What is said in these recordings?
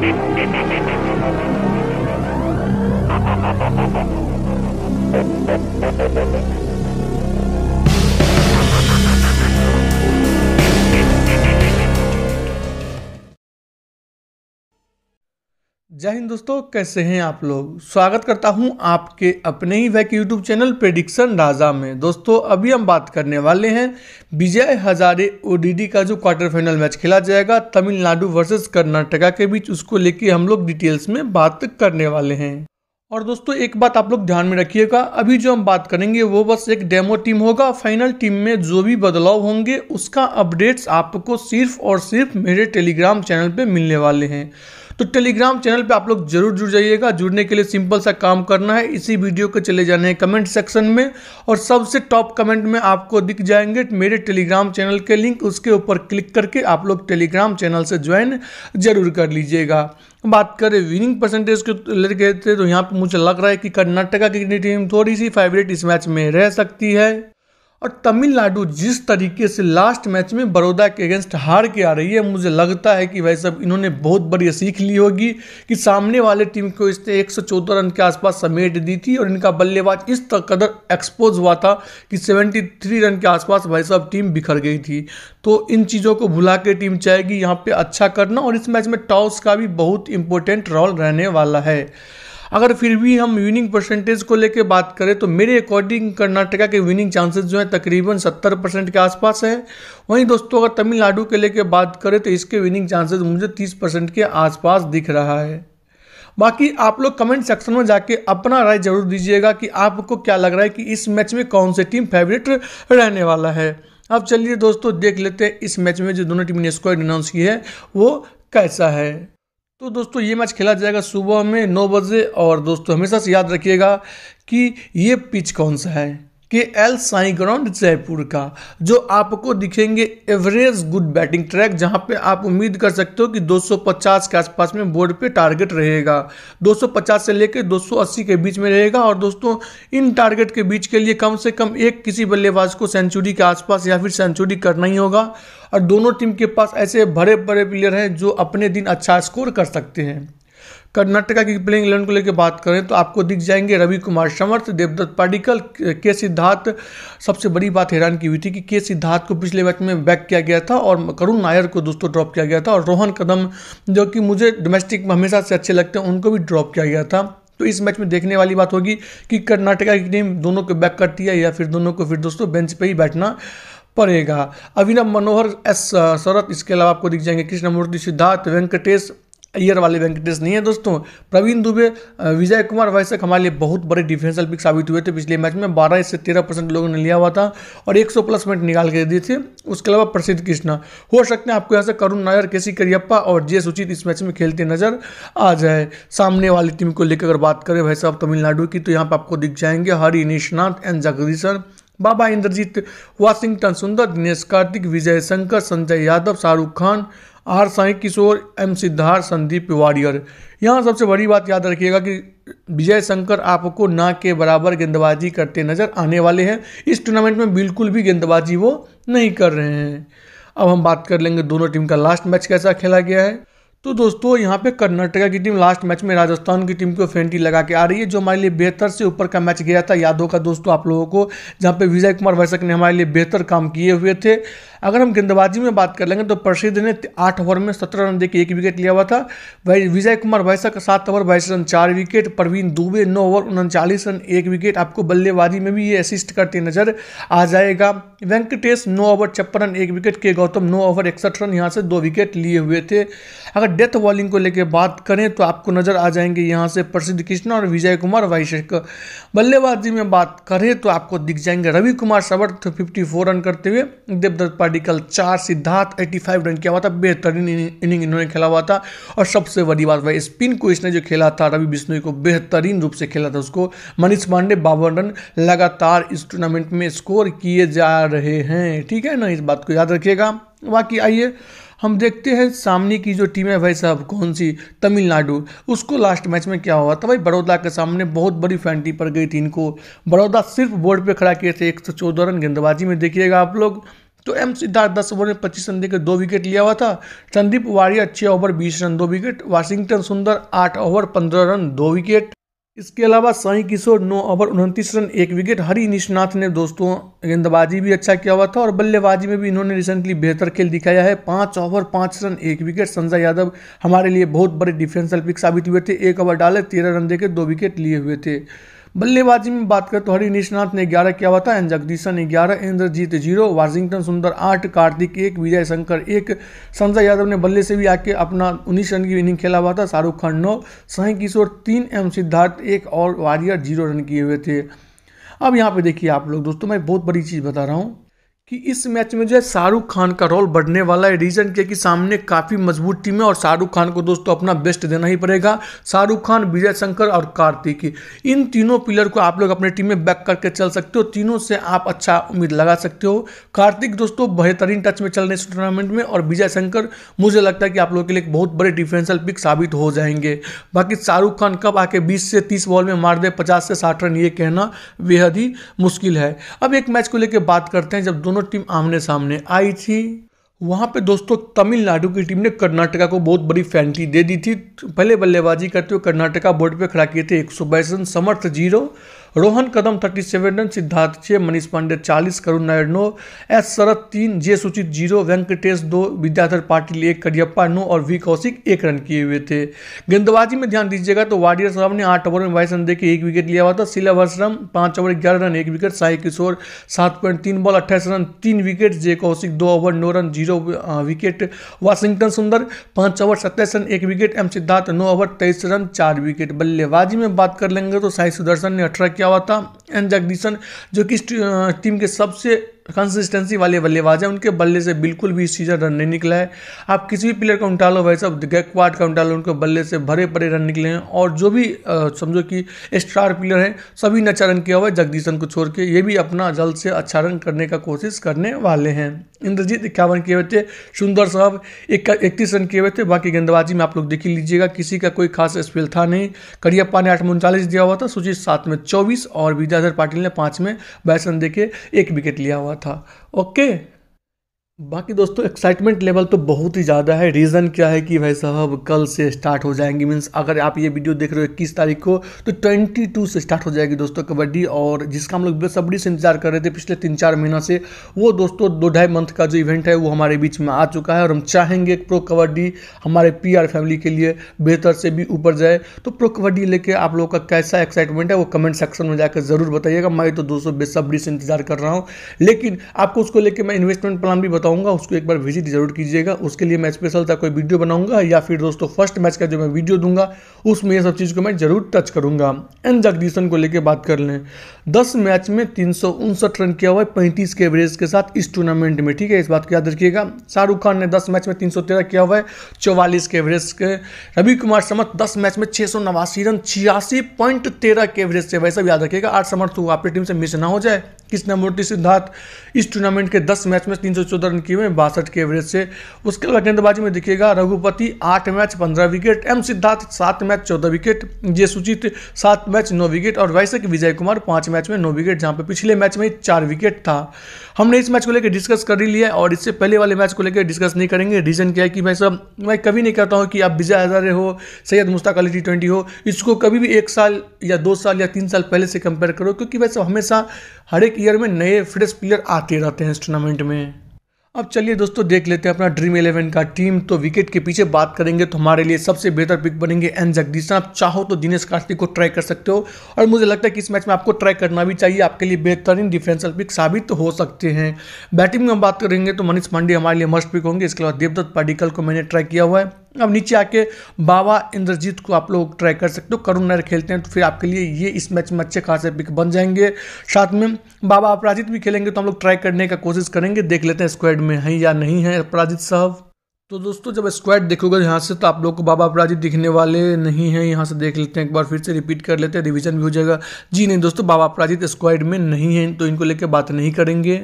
Thank you. जय हिंद दोस्तों कैसे हैं आप लोग स्वागत करता हूं आपके अपने ही वैक यूट्यूब चैनल प्रेडिक्शन राजा में दोस्तों अभी हम बात करने वाले हैं विजय हजारे ओडीडी का जो क्वार्टर फाइनल मैच खेला जाएगा तमिलनाडु वर्सेस कर्नाटका के बीच उसको लेके हम लोग डिटेल्स में बात करने वाले हैं और दोस्तों एक बात आप लोग ध्यान में रखिएगा अभी जो हम बात करेंगे वो बस एक डेमो टीम होगा फाइनल टीम में जो भी बदलाव होंगे उसका अपडेट्स आपको सिर्फ और सिर्फ मेरे टेलीग्राम चैनल पे मिलने वाले हैं तो टेलीग्राम चैनल पे आप लोग जरूर जुड़ जाइएगा जुड़ने के लिए सिंपल सा काम करना है इसी वीडियो के चले जाने हैं कमेंट सेक्शन में और सबसे टॉप कमेंट में आपको दिख जाएंगे मेरे टेलीग्राम चैनल के लिंक उसके ऊपर क्लिक करके आप लोग टेलीग्राम चैनल से ज्वाइन जरूर कर लीजिएगा बात करें विनिंग परसेंटेज को लेकर तो यहाँ पर मुझे लग रहा है कि कर्नाटका की टीम थोड़ी सी फेवरेट इस मैच में रह सकती है और तमिलनाडु जिस तरीके से लास्ट मैच में बड़ौदा के अगेंस्ट हार के आ रही है मुझे लगता है कि भाई साहब इन्होंने बहुत बड़ी सीख ली होगी कि सामने वाले टीम को इसने एक रन के आसपास समेट दी थी और इनका बल्लेबाज इस कदर एक्सपोज हुआ था कि 73 रन के आसपास भाई साहब टीम बिखर गई थी तो इन चीज़ों को भुला के टीम चाहेगी यहाँ पर अच्छा करना और इस मैच में टॉस का भी बहुत इंपॉर्टेंट रोल रहने वाला है अगर फिर भी हम विनिंग परसेंटेज को लेकर बात करें तो मेरे अकॉर्डिंग कर्नाटका के विनिंग चांसेस जो है तकरीबन सत्तर परसेंट के आसपास है वहीं दोस्तों अगर तमिलनाडु के लेके बात करें तो इसके विनिंग चांसेस मुझे तीस परसेंट के आसपास दिख रहा है बाकी आप लोग कमेंट सेक्शन में जाके अपना राय जरूर दीजिएगा कि आपको क्या लग रहा है कि इस मैच में कौन से टीम फेवरेट रहने वाला है अब चलिए दोस्तों देख लेते हैं इस मैच में जो दोनों टीम ने स्क्वाड अनाउंस की है वो कैसा है तो दोस्तों ये मैच खेला जाएगा सुबह में नौ बजे और दोस्तों हमेशा से याद रखिएगा कि ये पिच कौन सा है के एल साई ग्राउंड जयपुर का जो आपको दिखेंगे एवरेज गुड बैटिंग ट्रैक जहां पे आप उम्मीद कर सकते हो कि 250 के आसपास में बोर्ड पे टारगेट रहेगा 250 से लेकर 280 के बीच में रहेगा और दोस्तों इन टारगेट के बीच के लिए कम से कम एक किसी बल्लेबाज को सेंचुरी के आसपास या फिर सेंचुरी करना ही होगा और दोनों टीम के पास ऐसे बड़े बड़े प्लेयर हैं जो अपने दिन अच्छा स्कोर कर सकते हैं कर्नाटका की प्लेइंग इलेवन को लेकर बात करें तो आपको दिख जाएंगे रवि कुमार समर्थ देवदत्त पाडिकल के सिद्धार्थ सबसे बड़ी बात हैरान की हुई थी कि के सिद्धार्थ को पिछले मैच में बैक किया गया था और करुण नायर को दोस्तों ड्रॉप किया गया था और रोहन कदम जो कि मुझे डोमेस्टिक में हमेशा से अच्छे लगते हैं उनको भी ड्रॉप किया गया था तो इस मैच में देखने वाली बात होगी कि कर्नाटका की टीम दोनों को बैक करती है या फिर दोनों को फिर दोस्तों बेंच पर ही बैठना पड़ेगा अभिनव मनोहर एस शरत इसके अलावा आपको दिख जाएंगे कृष्णमूर्ति सिद्धार्थ वेंकटेश ईयर वाले वेंकटेश नहीं है दोस्तों प्रवीण दुबे विजय कुमार वैसे हमारे लिए बहुत बड़े डिफेंसल पिक साबित हुए थे पिछले मैच में 12 से 13 परसेंट लोगों ने लिया हुआ था और 100 प्लस मिनट निकाल के दिए थे उसके अलावा प्रसिद्ध कृष्णा हो सकते हैं आपको यहाँ से करुण नायर के सी करियप्पा और जे सुचित इस मैच में खेलते नजर आ जाए सामने वाली टीम को लेकर अगर बात करें भाई साहब तमिलनाडु की तो यहाँ पर आपको दिख जाएंगे Hari Nishaanth N Jagadeesan Baba Indrajith Washington Sundar Dinesh Karthik Vijay Shankar Sanjay Yadav Shahrukh Khan R Sai Kishore M Siddharth Sandeep Warrier यहाँ सबसे बड़ी बात याद रखिएगा कि विजय शंकर आपको ना के बराबर गेंदबाजी करते नजर आने वाले हैं इस टूर्नामेंट में बिल्कुल भी गेंदबाजी वो नहीं कर रहे हैं अब हम बात कर लेंगे दोनों टीम का लास्ट मैच कैसा खेला गया है तो दोस्तों यहाँ पे कर्नाटका की टीम लास्ट मैच में राजस्थान की टीम को फेंटी लगा के आ रही है जो हमारे लिए बेहतर से ऊपर का मैच गया था यादव का दोस्तों आप लोगों को जहाँ पे विजय कुमार वैसक ने हमारे लिए बेहतर काम किए हुए थे अगर हम गेंदबाजी में बात कर लेंगे तो प्रसिद्ध ने आठ ओवर में सत्रह रन देकर एक विकेट लिया हुआ था विजय कुमार वैसक सात ओवर बाईस रन चार विकेट प्रवीण दुबे नौ ओवर उनचालीस रन एक विकेट आपको बल्लेबाजी में भी ये असिस्ट करते नजर आ जाएगा वेंकटेश नौ ओवर छप्पन रन एक विकेट के गौतम नौ ओवर इकसठ रन यहाँ से दो विकेट लिए हुए थे अगर डेथ वॉलिंग को लेकर बात करें तो आपको नजर आ जाएंगे यहाँ से प्रसिद्ध कृष्णा और विजय कुमार वाइशेक बल्लेबाजी में बात करें तो आपको दिख जाएंगे रवि कुमार सबर्थ फिफ्टी रन करते हुए देवदत्त पार्टिकल चार सिद्धार्थ 85 रन किया हुआ था बेहतरीन इनिंग इन्होंने खेला हुआ था और सबसे बड़ी बात वह स्पिन को इसने जो खेला था रवि बिश्नोई को बेहतरीन रूप से खेला था उसको मनीष पांडे बावन रन लगातार इस टूर्नामेंट में स्कोर किए जा रहे हैं ठीक है ना इस बात को याद रखिएगा बाकी आइए हम देखते हैं सामने की जो टीम है भाई साहब कौन सी तमिलनाडु उसको लास्ट मैच में क्या हुआ था भाई बड़ौदा के सामने बहुत बड़ी फैंटी पर गई थी इनको बड़ौदा सिर्फ बोर्ड पर खड़ा किए थे एक सौ चौदह रन गेंदबाजी में देखिएगा आप लोग तो एम सिद्धार्थ दस ओवर में पच्चीस रन देकर दो विकेट लिया हुआ था संदीप वारिया छः ओवर बीस रन दो विकेट वाशिंगटन सुंदर आठ ओवर पंद्रह रन दो विकेट इसके अलावा साई किशोर नौ ओवर उनतीस रन एक विकेट हरी निश्नाथ ने दोस्तों गेंदबाजी भी अच्छा किया हुआ था और बल्लेबाजी में भी इन्होंने रिसेंटली बेहतर खेल दिखाया है पाँच ओवर पाँच रन एक विकेट संजय यादव हमारे लिए बहुत बड़े डिफेंसल पिक साबित हुए थे एक ओवर डाले तेरह रन देकर दो विकेट लिए हुए थे बल्लेबाजी में बात करें तो हरी निशनाथ ने ग्यारह किया हुआ था एन जगदीशन ने ग्यारह इंद्रजीत जीरो वाशिंगटन सुंदर आठ कार्तिक एक विजय शंकर एक संजय यादव ने बल्ले से भी आके अपना उन्नीस रन की इनिंग खेला हुआ था शाहरुख खान नौ सही किशोर तीन एम सिद्धार्थ एक और वारियर जीरो रन किए हुए थे अब यहाँ पे देखिए आप लोग दोस्तों मैं बहुत बड़ी चीज़ बता रहा हूँ कि इस मैच में जो है शाहरुख खान का रोल बढ़ने वाला है रीजन क्या कि सामने काफ़ी मजबूत टीम है और शाहरुख खान को दोस्तों अपना बेस्ट देना ही पड़ेगा शाहरुख खान विजय शंकर और कार्तिक इन तीनों पिलर को आप लोग अपने टीम में बैक करके चल सकते हो तीनों से आप अच्छा उम्मीद लगा सकते हो कार्तिक दोस्तों बेहतरीन टच में चल रहे इस टूर्नामेंट में और विजय शंकर मुझे लगता है कि आप लोगों के लिए बहुत बड़े डिफेंसल पिक साबित हो जाएंगे बाकी शाहरुख खान कब आके बीस से तीस बॉल में मार दे पचास से साठ रन ये कहना बेहद ही मुश्किल है अब एक मैच को लेकर बात करते हैं जब दोनों दोनों टीम आमने सामने आई थी वहाँ पे दोस्तों तमिलनाडु की टीम ने कर्नाटका को बहुत बड़ी फैंटी दे दी थी पहले बल्लेबाजी करते हुए कर्नाटका बोर्ड पे खड़ा किए थे एक सौ run Samarth zero Rohan Kadam thirty seven run Siddharth छः मनीष पांडे चालीस करुण नायर नौ एस शरद तीन जे सुचित जीरो वेंकटेश दो विद्याधर पाटिल एक करियप्पा नौ और वी कौशिक एक रन किए हुए थे गेंदबाजी में ध्यान दीजिएगा तो वाडियर साहब ने आठ ओवर में बाईस रन देकर एक विकेट लिया हुआ था सिलभ वर्षरम पाँच ओवर ग्यारह रन एक विकेट साई किशोर सात पॉइंट तीन बॉल अट्ठाईस रन तीन विकेट जे कौशिक दो ओवर नौ run zero wicket Washington Sundar पाँच ओवर सत्ताईस रन एक विकेट एम सिद्धार्थ नौ ओवर तेईस रन चार विकेट बल्लेबाजी में बात कर लेंगे तो साई सुदर्शन ने अठारह क्या हुआ था एन जगदीशन जो कि टीम के सबसे कंसिस्टेंसी वाले बल्लेबाज हैं उनके बल्ले से बिल्कुल भी सीजन रन नहीं निकला है आप किसी भी प्लेयर का उठा लो भाई साहब गैकवाड का उठा लो उनके बल्ले से भरे पड़े रन निकले हैं और जो भी समझो कि स्टार प्लेयर हैं सभी ने अच्छा रन किया हुआ है जगदीशन को छोड़ के ये भी अपना जल्द से अच्छा रन करने का कोशिश करने वाले हैं इंद्रजीत इक्यावन किए हुए थे सुंदर साहब इकतीस रन किए हुए थे बाकी गेंदबाजी में आप लोग देख ही लीजिएगा किसी का कोई खास स्पेल था नहीं करियप्पा ने आठ में उनचालीस दिया हुआ था सुजीत सात में चौबीस और विद्याधर पाटिल ने पाँच में बैसन देके एक विकेट लिया हुआ था ओके बाकी दोस्तों एक्साइटमेंट लेवल तो बहुत ही ज़्यादा है रीज़न क्या है कि भाई साहब कल से स्टार्ट हो जाएंगी मीन्स अगर आप ये वीडियो देख रहे हो इक्कीस तारीख को तो 22 से स्टार्ट हो जाएगी दोस्तों कबड्डी और जिसका हम लोग बेसब्री से इंतजार कर रहे थे पिछले तीन चार महीना से वो दोस्तों दो ढाई मंथ का जो इवेंट है वो हमारे बीच में आ चुका है और हम चाहेंगे प्रो कबड्डी हमारे पी फैमिली के लिए बेहतर से भी ऊपर जाए तो प्रो कबड्डी लेके आप लोगों का कैसा एक्साइटमेंट है वो कमेंट सेक्शन में जाकर ज़रूर बताइएगा मैं तो दोस्तों बेसब्री से इंतजार कर रहा हूँ लेकिन आपको उसको लेकर मैं इन्वेस्टमेंट प्लान भी बताऊँ कहूँगा उसको एक बार विजिट जरूर कीजिएगा उसके लिए मैं स्पेशल था कोई वीडियो बनाऊंगा या फिर दोस्तों फर्स्ट मैच का जो मैं वीडियो दूंगा उसमें यह सब चीज़ को मैं जरूर टच करूंगा एन जगदीशन को लेकर बात कर लें दस मैच में तीन रन किया हुआ है पैंतीस के एवरेज के साथ इस टूर्नामेंट में ठीक है इस बात को याद रखिएगा शाहरुख खान ने दस मैच में तीन किया हुआ है चौवालीस के एवरेज के रवि कुमार समर्थ दस मैच में छः रन छियासी के एवरेज से वैसा याद रखिएगा आठ समर्थ हुआ आपकी टीम से मिस ना हो जाए कृष्णमूर्ति सिद्धार्थ इस टूर्नामेंट के 10 मैच में तीन रन रन किए हुए बासठ के एवरेज से उसके अलावा गेंदबाजी में दिखेगा रघुपति आठ मैच पंद्रह विकेट एम सिद्धार्थ सात मैच चौदह विकेट जे सुचित सात मैच नौ विकेट और वैसे कि विजय कुमार पांच मैच में नौ विकेट जहां पर पिछले मैच में चार विकेट था हमने इस मैच को लेकर डिस्कस कर ही लिया और इससे पहले वाले मैच को लेकर डिस्कस नहीं करेंगे रीज़न क्या है कि मैं सब मैं कभी नहीं कहता हूँ कि आप विजय हजारे हो सैयद मुश्ताक अली टी ट्वेंटी हो इसको कभी भी एक साल या दो साल या तीन साल पहले से कंपेयर करो क्योंकि वैसे हमेशा हर एक ईयर में नए फ्रेश प्लेयर आते रहते हैं इस टूर्नामेंट में अब चलिए दोस्तों देख लेते हैं अपना ड्रीम इलेवन का टीम तो विकेट के पीछे बात करेंगे तो हमारे लिए सबसे बेहतर पिक बनेंगे एन जगदीश आप चाहो तो दिनेश कार्तिक को ट्राई कर सकते हो और मुझे लगता है कि इस मैच में आपको ट्राई करना भी चाहिए आपके लिए बेहतरीन डिफेंसल पिक साबित तो हो सकते हैं बैटिंग में हम बात करेंगे तो मनीष पांडे हमारे लिए मस्ट पिक होंगे इसके अलावा देवदत्त पाडिकल को मैंने ट्राई किया हुआ है अब नीचे आके बाबा इंद्रजीत को आप लोग ट्राई कर सकते हो करुण नायर खेलते हैं तो फिर आपके लिए ये इस मैच में अच्छे खासे पिक बन जाएंगे साथ में बाबा अपराजित भी खेलेंगे तो हम लोग ट्राई करने का कोशिश करेंगे देख लेते हैं स्क्वाड में है या नहीं है अपराजित साहब तो दोस्तों जब स्क्वाड देखोगे तो यहाँ से तो आप लोग को बाबा अपराजित दिखने वाले नहीं हैं यहाँ से देख लेते हैं एक बार फिर से रिपीट कर लेते हैं रिविजन भी हो जाएगा जी नहीं दोस्तों बाबा अपराजित स्क्वाड में नहीं है तो इनको लेकर बात नहीं करेंगे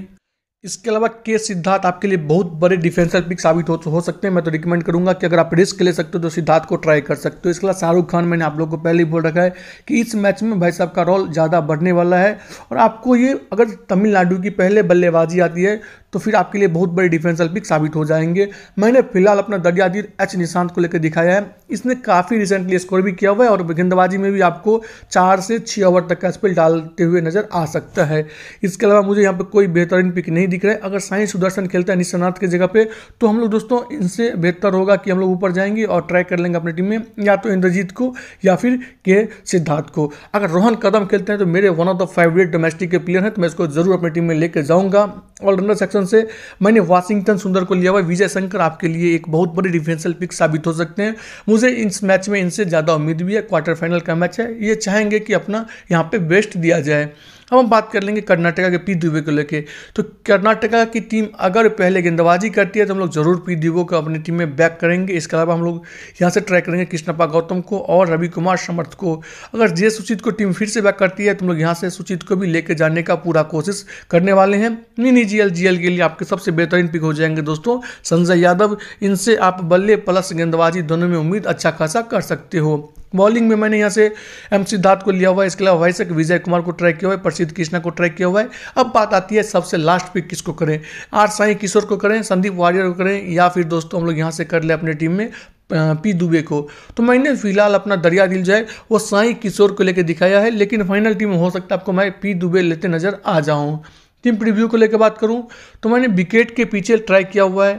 इसके अलावा के सिद्धार्थ आपके लिए बहुत बड़े डिफेंसर पिक साबित हो, तो हो सकते हैं मैं तो रिकमेंड करूंगा कि अगर आप रिस्क ले सकते हो तो सिद्धार्थ को ट्राई कर सकते हो इसके अलावा शाहरुख खान मैंने आप लोगों को पहले ही बोल रखा है कि इस मैच में भाई साहब का रोल ज़्यादा बढ़ने वाला है और आपको ये अगर तमिलनाडु की पहले बल्लेबाजी आती है तो फिर आपके लिए बहुत बड़े डिफेंसल पिक साबित हो जाएंगे मैंने फिलहाल अपना दरियादीर एच निशांत को लेकर दिखाया है इसने काफ़ी रिसेंटली स्कोर भी किया हुआ है और गेंदबाजी में भी आपको चार से छः ओवर तक का स्पेल डालते हुए नजर आ सकता है इसके अलावा मुझे यहाँ पर कोई बेहतरीन पिक नहीं दिख रहा है अगर साई सुदर्शन खेलता है निशानाथ की जगह पर तो हम लोग दोस्तों इनसे बेहतर होगा कि हम लोग ऊपर जाएंगे और ट्राई कर लेंगे अपनी टीम में या तो इंद्रजीत को या फिर के सिद्धार्थ को अगर रोहन कदम खेलते हैं तो मेरे one of the favourite domestic के प्लेयर हैं तो मैं इसको जरूर अपनी टीम में लेकर जाऊंगा ऑलराउंडर सेक्शन से मैंने वाशिंगटन सुंदर को लिया हुआ विजय शंकर आपके लिए एक बहुत बड़ी डिफेंसल पिक साबित हो सकते हैं मुझे इस मैच में इनसे ज़्यादा उम्मीद भी है क्वार्टर फाइनल का मैच है ये चाहेंगे कि अपना यहाँ पर बेस्ट दिया जाए अब हम बात कर लेंगे कर्नाटका के पी दुबे को लेके तो कर्नाटका की टीम अगर पहले गेंदबाजी करती है तो हम लोग जरूर पी दुबे को अपनी टीम में बैक करेंगे इसके अलावा हम लोग यहाँ से ट्राई करेंगे कृष्णपा गौतम को और रवि कुमार समर्थ को अगर जे सुचित को टीम फिर से बैक करती है तो हम लोग यहाँ से सुचित को भी लेकर जाने का पूरा कोशिश करने वाले हैं मिनी जी एल के लिए आपके सबसे बेहतरीन पिक हो जाएंगे दोस्तों संजय यादव इनसे आप बल्ले प्लस गेंदबाजी दोनों में उम्मीद अच्छा खासा कर सकते हो बॉलिंग में मैंने यहाँ से एम सिद्धार्थ को लिया हुआ है इसके अलावा वैसे विजय कुमार को ट्राई किया हुआ है प्रसिद्ध कृष्णा को ट्रैक किया हुआ है अब बात आती है सबसे लास्ट पिक किसको करें आर साई किशोर को करें संदीप वारियर को करें या फिर दोस्तों हम लोग यहाँ से कर ले अपने टीम में पी दुबे को तो मैंने फिलहाल अपना दरिया दिल जाए वो साई किशोर को लेकर दिखाया है लेकिन फाइनल टीम हो सकता है आपको मैं पी दुबे लेते नज़र आ जाऊँ टीम प्रीव्यू को लेकर बात करूं तो मैंने विकेट के पीछे ट्राई किया हुआ है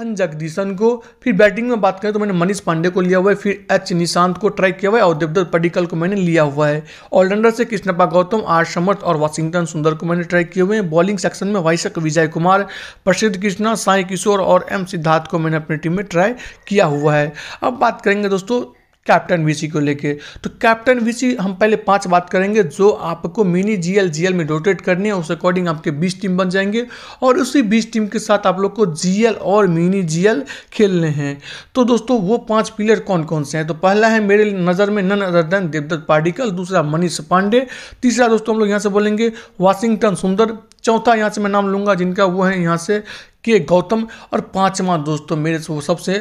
एन जगदीशन को फिर बैटिंग में बात करें तो मैंने मनीष पांडे को लिया हुआ है फिर एच निशांत को ट्राई किया हुआ है और देवदत्त पडिकल को मैंने लिया हुआ है ऑलराउंडर से कृष्णपा गौतम आर समर्थ और वाशिंगटन सुंदर को मैंने ट्राई किए हुए हैं बॉलिंग सेक्शन में वाइसक विजय कुमार प्रसिद्ध कृष्णा साई किशोर और एम सिद्धार्थ को मैंने अपनी टीम में ट्राई किया हुआ है अब बात करेंगे दोस्तों कैप्टन वीसी को लेके तो कैप्टन वीसी हम पहले पांच बात करेंगे जो आपको मिनी जीएल जीएल में रोटेट करनी है उस अकॉर्डिंग आपके बीस टीम बन जाएंगे और उसी बीस टीम के साथ आप लोग को जीएल और मिनी जीएल खेलने हैं तो दोस्तों वो पांच प्लेयर कौन कौन से हैं तो पहला है मेरे नज़र में none other than Devdutt Padikkal दूसरा मनीष पांडे तीसरा दोस्तों हम लोग यहाँ से बोलेंगे वाशिंगटन सुंदर चौथा यहाँ से मैं नाम लूंगा जिनका वो है यहाँ से के गौतम और पांचवा दोस्तों मेरे सबसे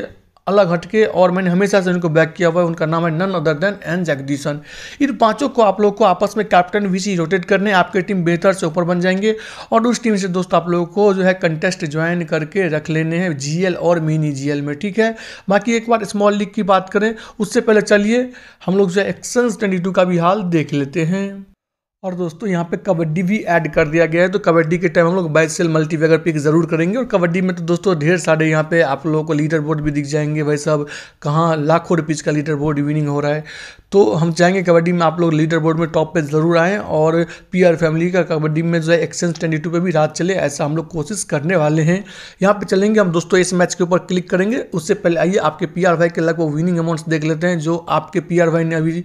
अलग हटके और मैंने हमेशा से उनको बैक किया हुआ है उनका नाम है none other than N Jagadeesan इन पांचों को आप लोग को आपस में कैप्टन सी रोटेट करने आपकी टीम बेहतर से ऊपर बन जाएंगे और उस टीम से दोस्त आप लोगों को जो है कंटेस्ट ज्वाइन करके रख लेने हैं जीएल और मिनी जीएल में ठीक है बाकी एक बार स्मॉल लीग की बात करें उससे पहले चलिए हम लोग जो है एक्सन्स ट्वेंटी का भी हाल देख लेते हैं और दोस्तों यहाँ पे कबड्डी भी ऐड कर दिया गया है तो कबड्डी के टाइम हम लोग बाइक सेल मल्टीवेगर पिक ज़रूर करेंगे और कबड्डी में तो दोस्तों ढेर सारे यहाँ पे आप लोगों को लीडर बोर्ड भी दिख जाएंगे भाई साहब कहाँ लाखों रुपीज़ का लीडर बोर्ड विनिंग हो रहा है तो हम चाहेंगे कबड्डी में आप लोग लीडर बोर्ड में टॉप पे ज़रूर आएँ और पी आर फैमिली का कबड्डी में जो है एक्सचेंज ट्वेंटी टू पर भी रात चले ऐसा हम लोग कोशिश करने वाले हैं यहाँ पे चलेंगे हम दोस्तों इस मैच के ऊपर क्लिक करेंगे उससे पहले आइए आपके पी आर भाई के लगभग विनिंग अमाउंट्स देख लेते हैं जो आपके पी आर भाई ने अभी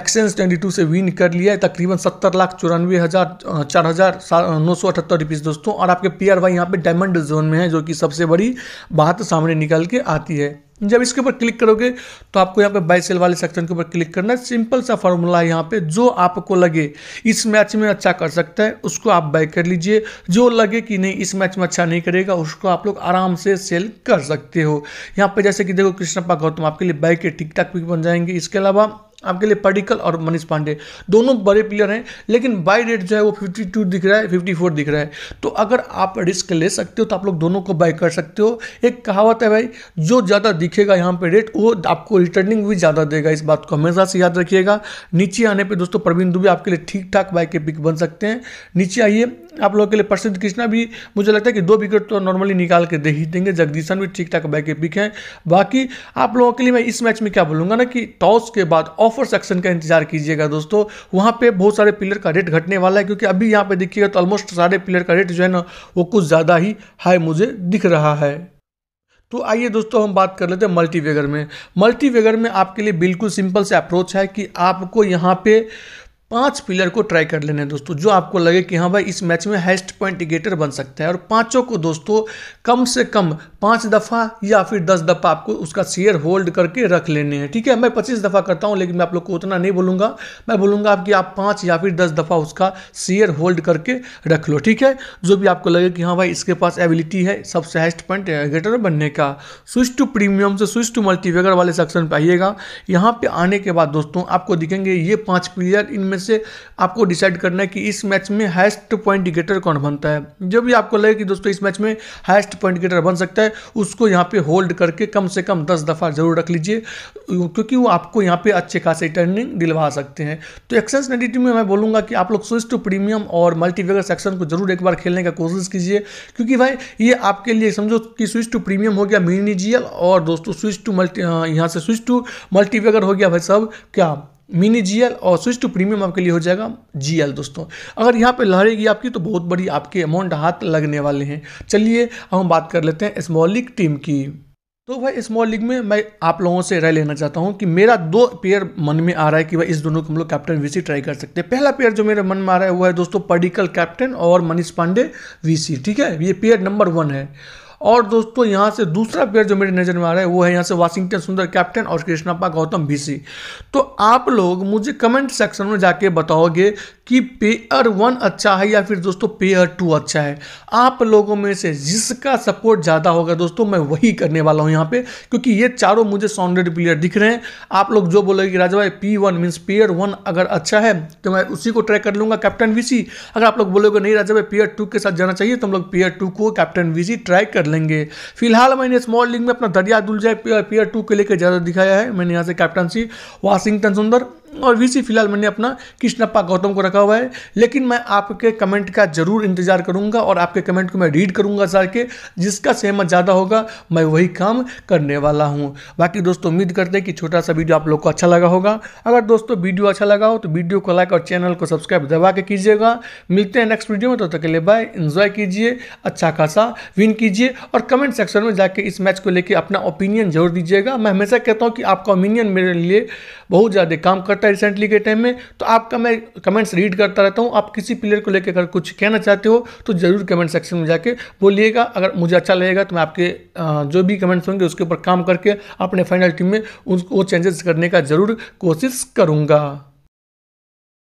एक्सचेंज ट्वेंटी टू से विन कर लिया है तकरीबन सत्तर लाख चौरानवे हज़ार चार हज़ार नौ सौ अठहत्तर रुपीज़ दोस्तों और आपके पी आर भाई यहाँ पर डायमंड जोन में है जो कि सबसे बड़ी बात सामने निकल के आती है जब इसके ऊपर क्लिक करोगे तो आपको यहाँ पे बाई सेल वाले सेक्शन के ऊपर क्लिक करना है सिंपल सा फॉर्मूला है यहाँ पे जो आपको लगे इस मैच में अच्छा कर सकता है उसको आप बाई कर लीजिए जो लगे कि नहीं इस मैच में अच्छा नहीं करेगा उसको आप लोग आराम से सेल कर सकते हो यहाँ पे जैसे कि देखो कृष्णप्पा गौतम आपके लिए बाई के ठीक ठाक पिक बन जाएंगे इसके अलावा आपके लिए पडिकल और मनीष पांडे दोनों बड़े प्लेयर हैं लेकिन बाय रेट जो है वो 52 दिख रहा है 54 दिख रहा है तो अगर आप रिस्क ले सकते हो तो आप लोग दोनों को बाय कर सकते हो एक कहावत है भाई जो ज़्यादा दिखेगा यहाँ पे रेट वो आपको रिटर्निंग भी ज़्यादा देगा इस बात को हमेशा से याद रखिएगा नीचे आने पर दोस्तों प्रवीण दुबे आपके लिए ठीक ठाक बाय के पिक बन सकते हैं नीचे आइए आप लोगों के लिए प्रसिद्ध कृष्णा भी मुझे लगता है कि दो विकेट तो नॉर्मली निकाल के दे ही देंगे जगदीशन भी ठीक ठाक बैक पिक हैं बाकी आप लोगों के लिए मैं इस मैच में क्या बोलूँगा ना कि टॉस के बाद ऑफर सेक्शन का इंतजार कीजिएगा दोस्तों वहाँ पर बहुत सारे प्लेयर का रेट घटने वाला है क्योंकि अभी यहाँ पर देखिएगा तो ऑलमोस्ट सारे प्लेयर का रेट जो है ना वो कुछ ज़्यादा ही हाई मुझे दिख रहा है तो आइए दोस्तों हम बात कर लेते हैं मल्टीवेगर में मल्टीवेगर में आपके लिए बिल्कुल सिंपल से अप्रोच है कि आपको यहाँ पे पांच पिलर को ट्राई कर लेने दोस्तों जो आपको लगे कि हाँ भाई इस मैच में हाइस्ट पॉइंट गेटर बन सकता है और पांचों को दोस्तों कम से कम पांच दफ़ा या फिर दस दफ़ा आपको उसका शेयर होल्ड करके रख लेने हैं ठीक है मैं पच्चीस दफ़ा करता हूं लेकिन मैं आप लोग को उतना नहीं बोलूंगा मैं बोलूँगा आपकी आप पांच या फिर दस दफ़ा उसका शेयर होल्ड करके रख लो ठीक है जो भी आपको लगे कि हाँ भाई इसके पास एबिलिटी है सबसे हाइस्ट पॉइंट गेटर बनने का स्विच टू प्रीमियम से स्विच टू मल्टीवेगर वाले सेक्शन पर आइएगा यहाँ पर आने के बाद दोस्तों आपको दिखेंगे ये पांच प्लेयर इनमें में से आपको डिसाइड करना है कि इस मैच में हाइस्ट पॉइंट गेटर कौन बनता है जब भी आपको लगे कि दोस्तों इस मैच में हाइस्ट पॉइंट गेटर बन सकता है उसको यहाँ पे होल्ड करके कम से कम दस दफ़ा जरूर रख लीजिए क्योंकि वो आपको यहाँ पे अच्छे खासे टर्निंग दिलवा सकते हैं तो एक्शन नेटिव में मैं बोलूँगा कि आप लोग स्विस्ट प्रीमियम और मल्टीवेगर सेक्शन को जरूर एक बार खेलने का कोशिश कीजिए क्योंकि भाई ये आपके लिए समझो कि स्विच टू प्रीमियम हो गया मिनी जीएल और दोस्तों स्विच टू मल्टी यहाँ से स्विच टू मल्टीवेगर हो गया भाई सब क्या मिनी एल और स्विच टू प्रीमियम आपके लिए हो जाएगा एल दोस्तों अगर यहाँ पे लहरेगी आपकी तो बहुत बड़ी आपके अमाउंट हाथ लगने वाले हैं चलिए हम बात कर लेते हैं स्मॉल लीग टीम की तो भाई स्मॉल लीग में मैं आप लोगों से राय लेना चाहता हूँ कि मेरा दो पेयर मन में आ रहा है कि भाई इस दोनों को हम लोग कैप्टन वीसी ट्राई कर सकते हैं पहला पेयर जो मेरे मन में आ रहा है वो है दोस्तों पर्डिकल कैप्टन और मनीष पांडे वीसी ठीक है ये पेयर नंबर वन है और दोस्तों यहाँ से दूसरा प्लेयर जो मेरी नज़र में आ रहा है वो है यहाँ से वाशिंगटन सुंदर कैप्टन और कृष्णप्पा गौतम बीसी तो आप लोग मुझे कमेंट सेक्शन में जाके बताओगे कि पेयर वन अच्छा है या फिर दोस्तों पेयर टू अच्छा है आप लोगों में से जिसका सपोर्ट ज़्यादा होगा दोस्तों मैं वही करने वाला हूँ यहाँ पे क्योंकि ये चारों मुझे साउंडेड प्लेयर दिख रहे हैं आप लोग जो बोलोगे कि राजा भाई P one means pair one अगर अच्छा है तो मैं उसी को ट्राई कर लूँगा कैप्टन वी अगर आप लोग बोलोगे नहीं राजा भाई पेयर टू के साथ जाना चाहिए तो हम लोग पेयर टू को कैप्टन वी ट्राई कर कर लेंगे फिलहाल मैंने स्मॉल लीग में अपना दरिया दुलजय पियर टू के लेकर ज़्यादा दिखाया है मैंने यहाँ से कैप्टनसी वाशिंगटन सुंदर और वीसी फिलहाल मैंने अपना कृष्णप्पा गौतम को रखा हुआ है लेकिन मैं आपके कमेंट का जरूर इंतजार करूंगा और आपके कमेंट को मैं रीड करूंगा सर के जिसका सहमत ज़्यादा होगा मैं वही काम करने वाला हूँ बाकी दोस्तों उम्मीद करते हैं कि छोटा सा वीडियो आप लोग को अच्छा लगा होगा अगर दोस्तों वीडियो अच्छा लगा हो तो वीडियो को लाइक और चैनल को सब्सक्राइब दबा के कीजिएगा मिलते हैं नेक्स्ट वीडियो में तो तक के लिए बाय इन्जॉय कीजिए अच्छा खासा विन कीजिए और कमेंट सेक्शन में जाके इस मैच को लेकर अपना ओपिनियन जरूर दीजिएगा मैं हमेशा कहता हूँ कि आपका ओपिनियन मेरे लिए बहुत ज़्यादा काम करता आपका रिसेंटली के टाइम में तो आपका मैं कमेंट्स रीड करता रहता हूँ आप किसी प्लेयर को लेकर अगर कुछ कहना चाहते हो तो जरूर कमेंट सेक्शन में जाके बोलिएगा अगर मुझे अच्छा लगेगा तो मैं आपके जो भी कमेंट्स होंगे उसके ऊपर काम करके अपने फाइनल टीम में उसको चेंजेस करने का जरूर कोशिश करूँगा